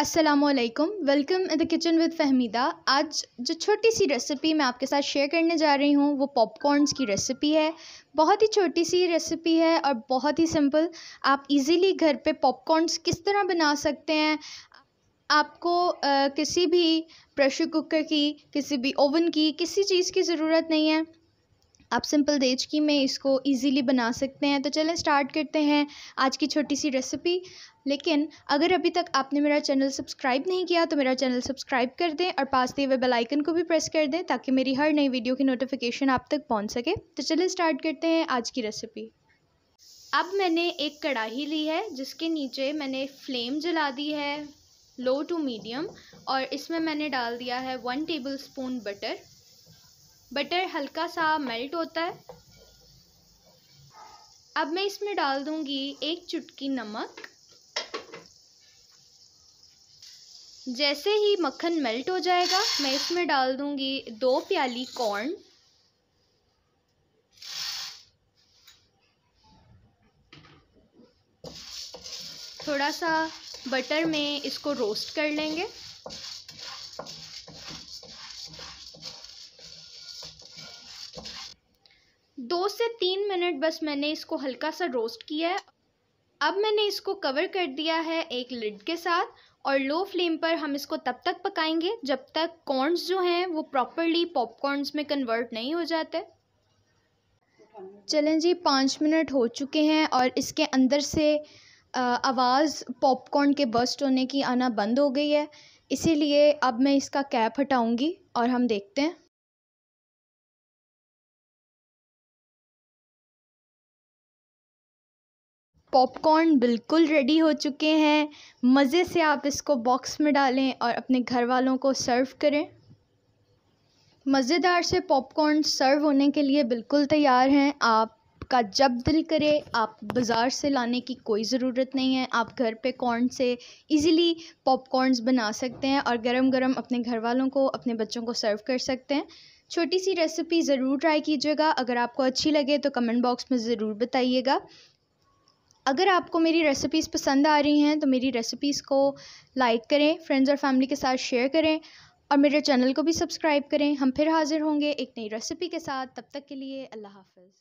असलकम welcome in the kitchen with Fahmida आज जो छोटी सी रेसिपी मैं आपके साथ शेयर करने जा रही हूँ वो पॉपकॉर्नस की रेसिपी है बहुत ही छोटी सी रेसिपी है और बहुत ही सिंपल आप इजीली घर पे पॉपकॉर्नस किस तरह बना सकते हैं आपको आ, किसी भी प्रेशर कुकर की किसी भी ओवन की किसी चीज़ की ज़रूरत नहीं है आप सिंपल की में इसको इजीली बना सकते हैं तो चलें स्टार्ट करते हैं आज की छोटी सी रेसिपी लेकिन अगर अभी तक आपने मेरा चैनल सब्सक्राइब नहीं किया तो मेरा चैनल सब्सक्राइब कर दें और पास दिए हुए बेलाइकन को भी प्रेस कर दें ताकि मेरी हर नई वीडियो की नोटिफिकेशन आप तक पहुँच सके तो चलें स्टार्ट करते हैं आज की रेसिपी अब मैंने एक कढ़ाही ली है जिसके नीचे मैंने फ्लेम जला दी है लो टू मीडियम और इसमें मैंने डाल दिया है one tablespoon butter butter हल्का सा मेल्ट होता है अब मैं इसमें डाल दूंगी एक चुटकी नमक जैसे ही मक्खन मेल्ट हो जाएगा मैं इसमें डाल दूंगी दो प्याली कॉर्न थोड़ा सा बटर में इसको रोस्ट कर लेंगे दो से तीन मिनट बस मैंने इसको हल्का सा रोस्ट किया है अब मैंने इसको कवर कर दिया है एक लिड के साथ और लो फ्लेम पर हम इसको तब तक पकाएंगे जब तक कॉर्नस जो हैं वो प्रॉपरली पॉपकॉर्नस में कन्वर्ट नहीं हो जाते चलें जी पाँच मिनट हो चुके हैं और इसके अंदर से आवाज़ पॉपकॉर्न के बस्ट होने की आना बंद हो गई है इसीलिए अब मैं इसका कैप हटाऊंगी और हम देखते हैं पॉपकॉर्न बिल्कुल रेडी हो चुके हैं मज़े से आप इसको बॉक्स में डालें और अपने घर वालों को सर्व करें मज़ेदार से पॉपकॉर्न सर्व होने के लिए बिल्कुल तैयार हैं आप का जब दिल करे आप बाज़ार से लाने की कोई ज़रूरत नहीं है आप घर पे कॉर्न से इजीली पॉपकॉर्नस बना सकते हैं और गरम गरम अपने घर वालों को अपने बच्चों को सर्व कर सकते हैं छोटी सी रेसिपी ज़रूर ट्राई कीजिएगा अगर आपको अच्छी लगे तो कमेंट बॉक्स में ज़रूर बताइएगा अगर आपको मेरी रेसिपीज़ पसंद आ रही हैं तो मेरी रेसिपीज़ को लाइक करें फ्रेंड्स और फैमिली के साथ शेयर करें और मेरे चैनल को भी सब्सक्राइब करें हम फिर हाज़िर होंगे एक नई रेसिपी के साथ तब तक के लिए अल्लाह हाफिज़